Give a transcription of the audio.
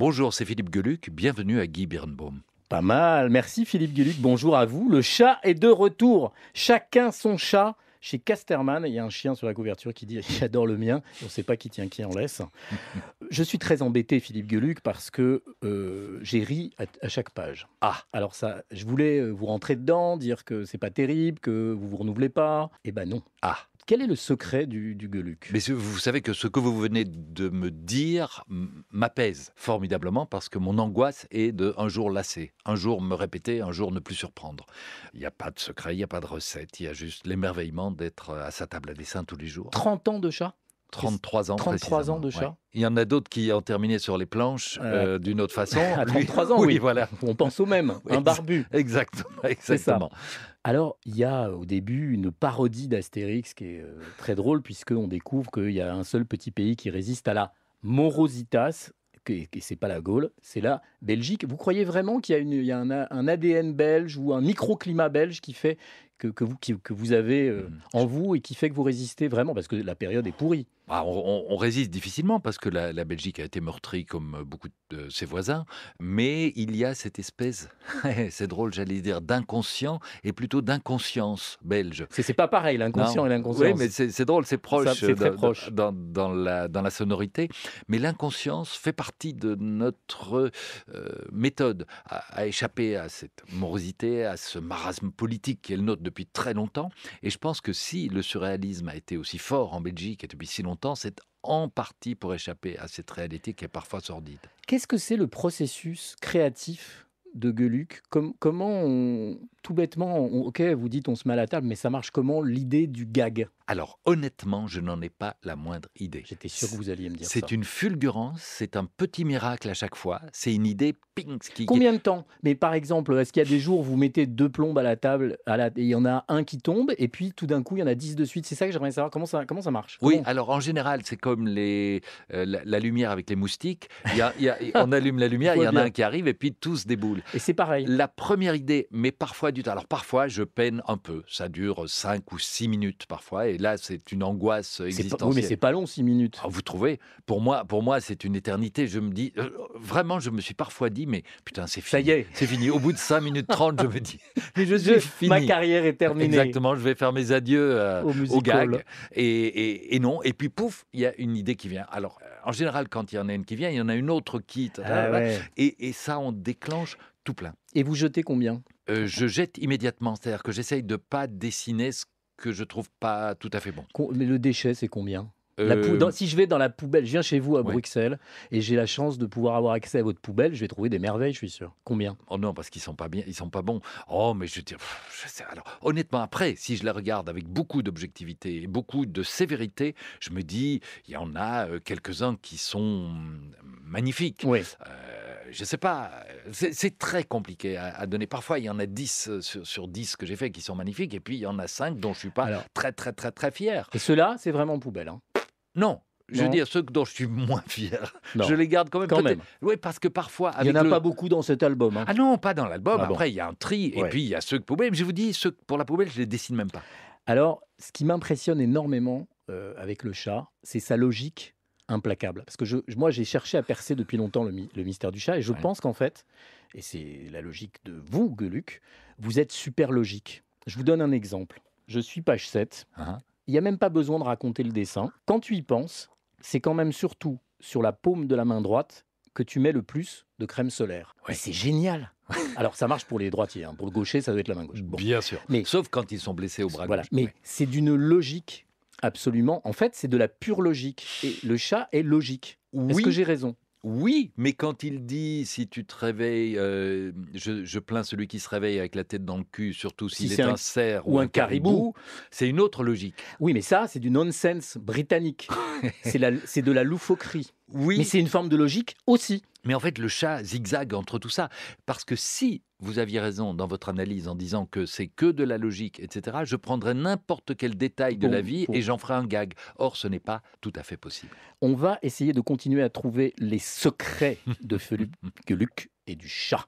Bonjour, c'est Philippe Geluc, bienvenue à Guy Birnbaum. Pas mal, merci Philippe Geluc, bonjour à vous. Le chat est de retour, chacun son chat. Chez Casterman, il y a un chien sur la couverture qui dit J'adore le mien. On ne sait pas qui tient qui en laisse. Je suis très embêté, Philippe Geluc, parce que euh, j'ai ri à, chaque page. Ah, alors ça, je voulais euh, vous rentrer dedans, dire que c'est pas terrible, que vous vous renouvelez pas. Eh ben non. Ah, quel est le secret du, du Geluc Mais vous savez que ce que vous venez de me dire m'apaise formidablement parce que mon angoisse est de un jour lasser, un jour me répéter, un jour ne plus surprendre. Il n'y a pas de secret, il n'y a pas de recette, il y a juste l'émerveillement d'être à sa table à dessin tous les jours. 30 ans de chat 33 ans. 33 ans de chat. Il y en a d'autres qui ont terminé sur les planches euh, euh, d'une autre façon. à 33 ans, oui, voilà. On pense au même, un barbu. Exactement, exactement. Alors, il y a au début une parodie d'Astérix qui est euh, très drôle, puisqu'on découvre qu'il y a un seul petit pays qui résiste à la morositas, et c'est pas la Gaule, c'est la Belgique. Vous croyez vraiment qu'il y a, une, il y a un, un, ADN belge ou un microclimat belge qui fait que, vous, que vous avez euh, mhm. en vous et qui fait que vous résistez vraiment Parce que la période est pourrie. Ah, on, résiste difficilement parce que la, Belgique a été meurtrie comme euh, beaucoup de euh, ses voisins, mais il y a cette espèce, c'est drôle, j'allais dire d'inconscient et plutôt d'inconscience belge. C'est pas pareil, l'inconscient et l'inconscience. Oui, mais c'est drôle, c'est proche, Ça, très proche. Dans, la, dans la sonorité. Mais l'inconscience fait partie de notre méthode à, échapper à cette morosité, à ce marasme politique qui est le nôtre depuis très longtemps. Et je pense que si le surréalisme a été aussi fort en Belgique et depuis si longtemps, c'est en partie pour échapper à cette réalité qui est parfois sordide. Qu'est-ce que c'est le processus créatif de Geluc Comment on, tout bêtement, ok, vous dites on se met à la table, mais ça marche comment l'idée du gag Alors honnêtement, je n'en ai pas la moindre idée. J'étais sûr que vous alliez me dire ça. C'est une fulgurance, c'est un petit miracle à chaque fois, c'est une idée ping. Qui... Combien de temps Mais par exemple, est-ce qu'il y a des jours où vous mettez deux plombes à la table, à la... et il y en a un qui tombe, et puis tout d'un coup, il y en a dix de suite C'est ça que j'aimerais savoir, comment ça, comment ça marche Oui, alors en général, c'est comme les, euh, la, lumière avec les moustiques, on allume la lumière, il y en a un qui arrive, et puis tous déboulent. Et c'est pareil. La première idée, mais parfois du temps. Alors parfois, je peine un peu. Ça dure 5 ou 6 minutes parfois. Et là, c'est une angoisse existentielle. Pas, oui, mais c'est pas long, 6 minutes. Ah, vous trouvez Pour moi, pour moi c'est une éternité. Je me dis, euh, vraiment, je me suis parfois dit, mais putain, c'est fini. Ça y est. C'est fini. Au bout de 5 minutes 30, je me dis, je suis fini. Ma carrière est terminée. Exactement, je vais faire mes adieux euh, au, gag. Et, non. Et puis, pouf, il y a une idée qui vient. Alors, euh, en général, quand il y en a une qui vient, il y en a une autre qui. Ah et, et ça, on déclenche tout plein. Et vous jetez combien euh, je jette immédiatement. C'est-à-dire que j'essaye de pas dessiner ce que je trouve pas tout à fait bon. Mais le déchet, c'est combien euh, si je vais dans la poubelle, je viens chez vous à Bruxelles et j'ai la chance de pouvoir avoir accès à votre poubelle, je vais trouver des merveilles, je suis sûr. Combien Oh non, parce qu'ils sont pas bien, ils sont pas bons. Oh, mais je, dis, je sais. Alors, honnêtement, après, si je la regarde avec beaucoup d'objectivité et beaucoup de sévérité, je me dis, il y en a euh, quelques uns qui sont mm, magnifiques. Oui je sais pas, euh, c'est très compliqué à, donner. Parfois, il y en a 10 euh, sur, 10 que j'ai fait qui sont magnifiques, et puis il y en a 5 dont je suis pas très, très, très, très fier. Et ceux-là, c'est vraiment poubelle. Hein. Non, je veux dire, ceux dont je suis moins fier, je les garde quand même. Quand même. Oui, parce que parfois. il n'y en a pas beaucoup dans cet album. Hein. Ah non, pas dans l'album. Ah Après, il y a un tri. Et puis, il y a ceux que poubelle. Mais je vous dis, ceux pour la poubelle, je les dessine même pas. Alors, ce qui m'impressionne énormément euh, avec le chat, c'est sa logique implacable. Parce que je, moi, j'ai cherché à percer depuis longtemps le, mystère du chat et je pense qu'en fait, et c'est la logique de vous, Geluc, vous êtes super logique. Je vous donne un exemple. Je suis page 7. Ah. Il y n'y a même pas besoin de raconter le dessin. Quand tu y penses, c'est quand même surtout sur la paume de la main droite que tu mets le plus de crème solaire. Ouais. C'est génial. Alors ça marche pour les droitiers, hein. pour le gaucher ça doit être la main gauche. Bien sûr. Mais, Sauf quand ils sont blessés au bras. Voilà. Gauche. Mais c'est d'une logique Absolument. En fait, c'est de la pure logique. Et le chat est logique. Oui. Est-ce que j'ai raison oui, mais quand il dit si tu te réveilles, euh, je, plains celui qui se réveille avec la tête dans le cul, surtout s'il est, un, cerf ou un, caribou, c'est une autre logique. Oui, mais ça, c'est du nonsense britannique. c'est de la loufoquerie. Oui. Mais c'est une forme de logique aussi. Mais en fait, le chat zigzague entre tout ça. Parce que si vous aviez raison dans votre analyse en disant que c'est que de la logique, etc., je prendrais n'importe quel détail de la vie et j'en ferai un gag. Or, ce n'est pas tout à fait possible. On va essayer de continuer à trouver les secrets de Luc et du chat.